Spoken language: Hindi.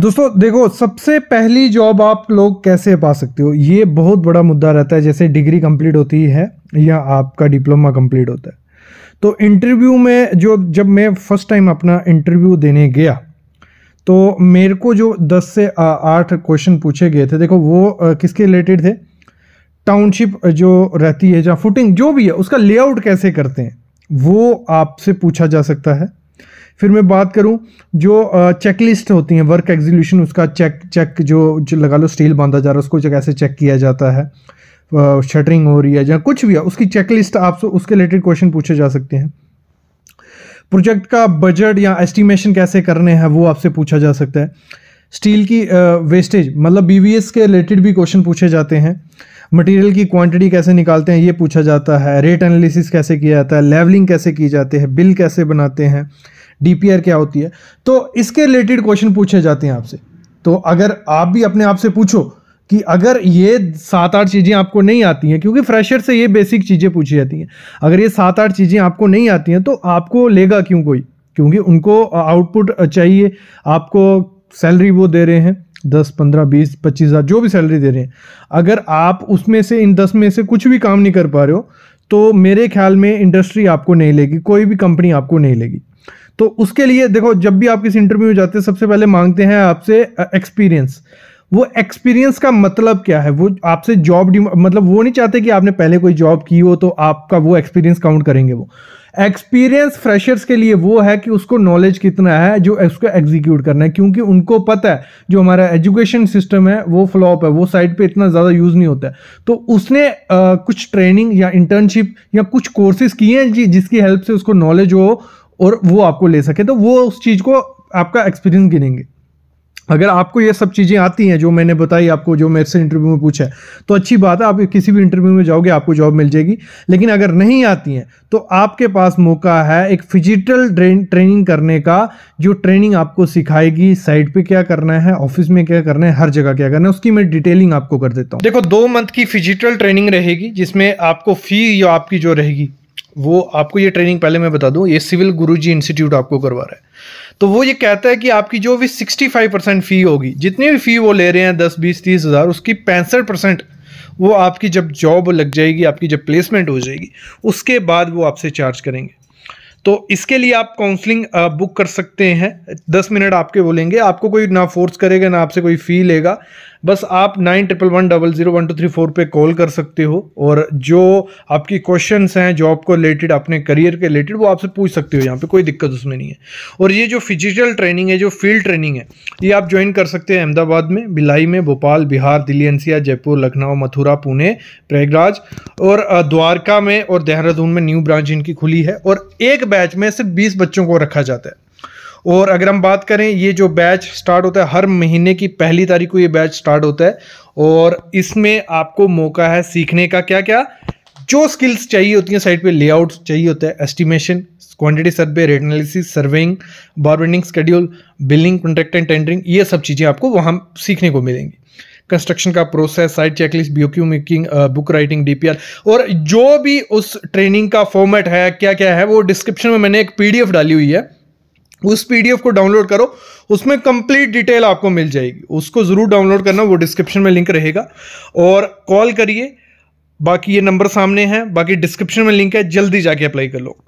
दोस्तों देखो सबसे पहली जॉब आप लोग कैसे पा सकते हो ये बहुत बड़ा मुद्दा रहता है जैसे डिग्री कंप्लीट होती है या आपका डिप्लोमा कंप्लीट होता है तो इंटरव्यू में जो जब मैं फर्स्ट टाइम अपना इंटरव्यू देने गया तो मेरे को जो 10 से आठ क्वेश्चन पूछे गए थे देखो वो किसके रिलेटेड थे टाउनशिप जो रहती है जहाँ फुटिंग जो भी है उसका लेआउट कैसे करते हैं वो आपसे पूछा जा सकता है फिर मैं बात करूँ जो चेकलिस्ट होती है वर्क एग्जीक्यूशन उसका चेक चेक जो, जो लगा लो स्टील बांधा जा रहा है उसको कैसे चेक किया जाता है शटरिंग हो रही है या कुछ भी है उसकी चेक लिस्ट आपसे उसके रिलेटेड क्वेश्चन पूछे जा सकते हैं प्रोजेक्ट का बजट या एस्टिमेशन कैसे करने हैं वो आपसे पूछा जा सकता है स्टील की वेस्टेज मतलब बीवीएस के रिलेटेड भी क्वेश्चन पूछे जाते हैं मटेरियल की क्वांटिटी कैसे निकालते हैं ये पूछा जाता है रेट एनालिसिस कैसे किया जाता है लेवलिंग कैसे की जाती है बिल कैसे बनाते हैं डीपीआर क्या होती है तो इसके रिलेटेड क्वेश्चन पूछे जाते हैं आपसे तो अगर आप भी अपने आप से पूछो कि अगर ये सात आठ चीज़ें आपको नहीं आती हैं क्योंकि फ्रेशर से ये बेसिक चीज़ें पूछी जाती हैं अगर ये सात आठ चीज़ें आपको नहीं आती हैं तो आपको लेगा क्यों कोई क्योंकि उनको आउटपुट चाहिए आपको सैलरी वो दे रहे हैं दस पंद्रह बीस पच्चीस हज़ार जो भी सैलरी दे रहे हैं अगर आप उसमें से इन दस में से कुछ भी काम नहीं कर पा रहे हो तो मेरे ख्याल में इंडस्ट्री आपको नहीं लेगी कोई भी कंपनी आपको नहीं लेगी तो उसके लिए देखो जब भी आप किसी इंटरव्यू में जाते हैं सबसे पहले मांगते हैं आपसे एक्सपीरियंस वो एक्सपीरियंस का मतलब क्या है वो आपसे जॉब मतलब वो नहीं चाहते कि आपने पहले कोई जॉब की हो तो आपका वो एक्सपीरियंस काउंट करेंगे वो एक्सपीरियंस फ्रेशर्स के लिए वो है कि उसको नॉलेज कितना है जो उसको एग्जीक्यूट करना है क्योंकि उनको पता है जो हमारा एजुकेशन सिस्टम है वो फ्लॉप है वो साइड पे इतना ज़्यादा यूज़ नहीं होता है तो उसने आ, कुछ ट्रेनिंग या इंटर्नशिप या कुछ कोर्सेज किए हैं जी जिसकी हेल्प से उसको नॉलेज हो और वो आपको ले सके तो वो उस चीज़ को आपका एक्सपीरियंस गिनेंगे अगर आपको ये सब चीज़ें आती हैं जो मैंने बताई आपको जो मेरे से इंटरव्यू में पूछा है तो अच्छी बात है आप किसी भी इंटरव्यू में जाओगे आपको जॉब मिल जाएगी लेकिन अगर नहीं आती हैं तो आपके पास मौका है एक फिजिटल ट्रेनिंग करने का जो ट्रेनिंग आपको सिखाएगी साइट पे क्या करना है ऑफिस में क्या करना है हर जगह क्या करना है उसकी मैं डिटेलिंग आपको कर देता हूँ देखो दो मंथ की फिजिटल ट्रेनिंग रहेगी जिसमें आपको फी या आपकी जो रहेगी वो आपको ये ट्रेनिंग पहले मैं बता दूं ये सिविल गुरुजी इंस्टीट्यूट आपको करवा रहा है तो वो ये कहता है कि आपकी जो भी 65 परसेंट फ़ी होगी जितनी भी फ़ी वो ले रहे हैं दस बीस तीस हज़ार उसकी पैंसठ परसेंट वो आपकी जब जॉब लग जाएगी आपकी जब प्लेसमेंट हो जाएगी उसके बाद वो आपसे चार्ज करेंगे तो इसके लिए आप काउंसलिंग बुक कर सकते हैं दस मिनट आपके बोलेंगे आपको कोई ना फोर्स करेगा ना आपसे कोई फ़ी लेगा बस आप nine triple one double zero one two three four पर कॉल कर सकते हो और जो आपकी क्वेश्चंस हैं जॉब को रिलेटेड अपने करियर के रिलेटेड वो आपसे पूछ सकते हो यहाँ पे कोई दिक्कत उसमें नहीं है और ये जो फिजिकल ट्रेनिंग है जो फील्ड ट्रेनिंग है ये आप ज्वाइन कर सकते हैं अहमदाबाद में भिलाई में भोपाल बिहार दिल्ली एनसीआर जयपुर लखनऊ मथुरा पुणे प्रयागराज और द्वारका में और देहरादून में न्यू ब्रांच इनकी खुली है और एक बैच में सिर्फ बीस बच्चों को रखा जाता है और अगर हम बात करें ये जो बैच स्टार्ट होता है हर महीने की पहली तारीख को ये बैच स्टार्ट होता है और इसमें आपको मौका है सीखने का क्या क्या जो स्किल्स चाहिए होती हैं साइट पे लेआउट चाहिए होता है estimation quantity survey rate analysis surveying bar bending schedule billing contract and tendering ये सब चीज़ें आपको वहाँ सीखने को मिलेंगी कंस्ट्रक्शन का process site checklist B Q making book writing D और जो भी उस ट्रेनिंग का फॉर्मेट है क्या क्या है वो डिस्क्रिप्शन में मैंने एक पी डाली हुई है उस पीडीएफ को डाउनलोड करो उसमें कंप्लीट डिटेल आपको मिल जाएगी उसको ज़रूर डाउनलोड करना वो डिस्क्रिप्शन में लिंक रहेगा और कॉल करिए बाकी ये नंबर सामने है बाकी डिस्क्रिप्शन में लिंक है जल्दी जाके अप्लाई कर लो